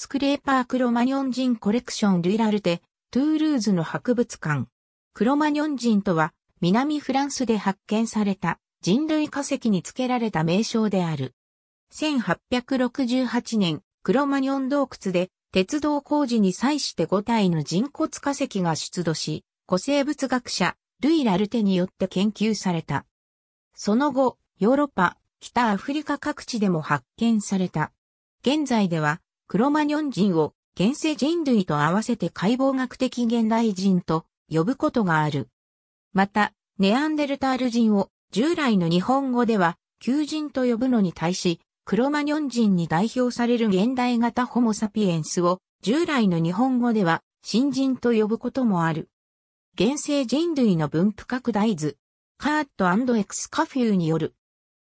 スクレーパークロマニョン人コレクションルイラルテ、トゥールーズの博物館。クロマニョン人とは、南フランスで発見された人類化石に付けられた名称である。1868年、クロマニョン洞窟で鉄道工事に際して5体の人骨化石が出土し、古生物学者、ルイ・ラルテによって研究された。その後、ヨーロッパ、北アフリカ各地でも発見された。現在では、クロマニョン人を現世人類と合わせて解剖学的現代人と呼ぶことがある。また、ネアンデルタール人を従来の日本語では旧人と呼ぶのに対し、クロマニョン人に代表される現代型ホモサピエンスを従来の日本語では新人と呼ぶこともある。現世人類の分布拡大図、カートエクスカフューによる、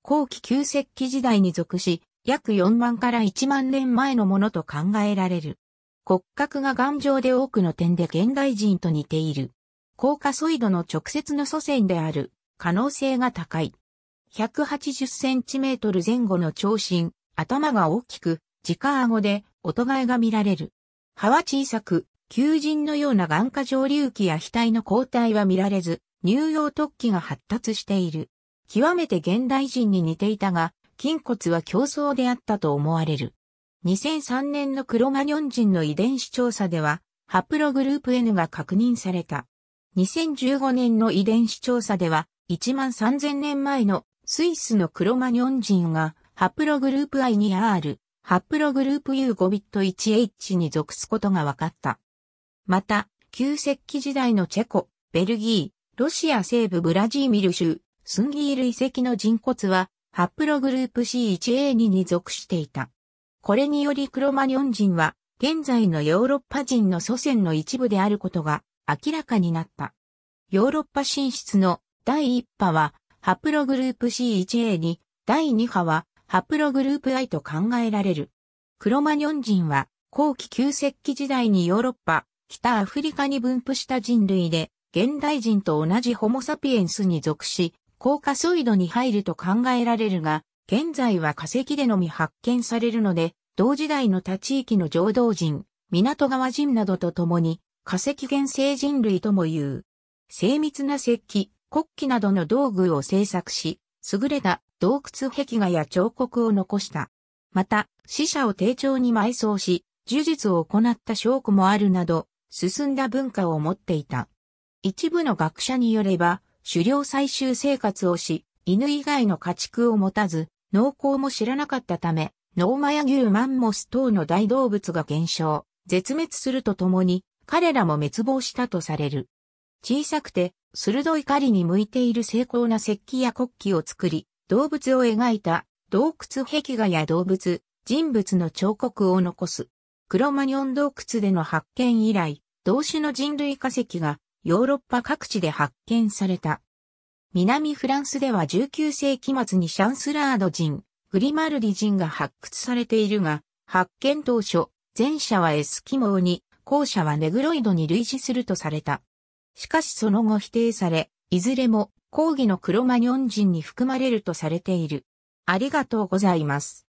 後期旧石器時代に属し、約4万から1万年前のものと考えられる。骨格が頑丈で多くの点で現代人と似ている。高カソイドの直接の祖先である可能性が高い。180センチメートル前後の長身、頭が大きく、直顎で、音がえが見られる。歯は小さく、求人のような眼下上流器や額の交代は見られず、乳幼突起が発達している。極めて現代人に似ていたが、筋骨は競争であったと思われる。2003年のクロマニョン人の遺伝子調査では、ハプログループ N が確認された。2015年の遺伝子調査では、1万3000年前のスイスのクロマニョン人が、ハプログループ i に r ハプログループ U5 ビット 1H に属すことが分かった。また、旧石器時代のチェコ、ベルギー、ロシア西部ブラジーミル州、スンギール遺跡の人骨は、ハプログループ C1A2 に属していた。これによりクロマニョン人は、現在のヨーロッパ人の祖先の一部であることが明らかになった。ヨーロッパ進出の第1波は、ハプログループ C1A に、第2波は、ハプログループ I と考えられる。クロマニョン人は、後期旧石器時代にヨーロッパ、北アフリカに分布した人類で、現代人と同じホモサピエンスに属し、高カ水イに入ると考えられるが、現在は化石でのみ発見されるので、同時代の他地域の浄土人、港川人などと共に、化石原生人類とも言う。精密な石器、国旗などの道具を製作し、優れた洞窟壁画や彫刻を残した。また、死者を丁重に埋葬し、呪術を行った証拠もあるなど、進んだ文化を持っていた。一部の学者によれば、狩猟採集生活をし、犬以外の家畜を持たず、農耕も知らなかったため、ノーマヤ牛マンモス等の大動物が減少、絶滅するとともに、彼らも滅亡したとされる。小さくて、鋭い狩りに向いている精巧な石器や国旗を作り、動物を描いた洞窟壁画や動物、人物の彫刻を残す。クロマニョン洞窟での発見以来、同種の人類化石がヨーロッパ各地で発見された。南フランスでは19世紀末にシャンスラード人、グリマルディ人が発掘されているが、発見当初、前者はエスキモーに、後者はネグロイドに類似するとされた。しかしその後否定され、いずれも抗議のクロマニョン人に含まれるとされている。ありがとうございます。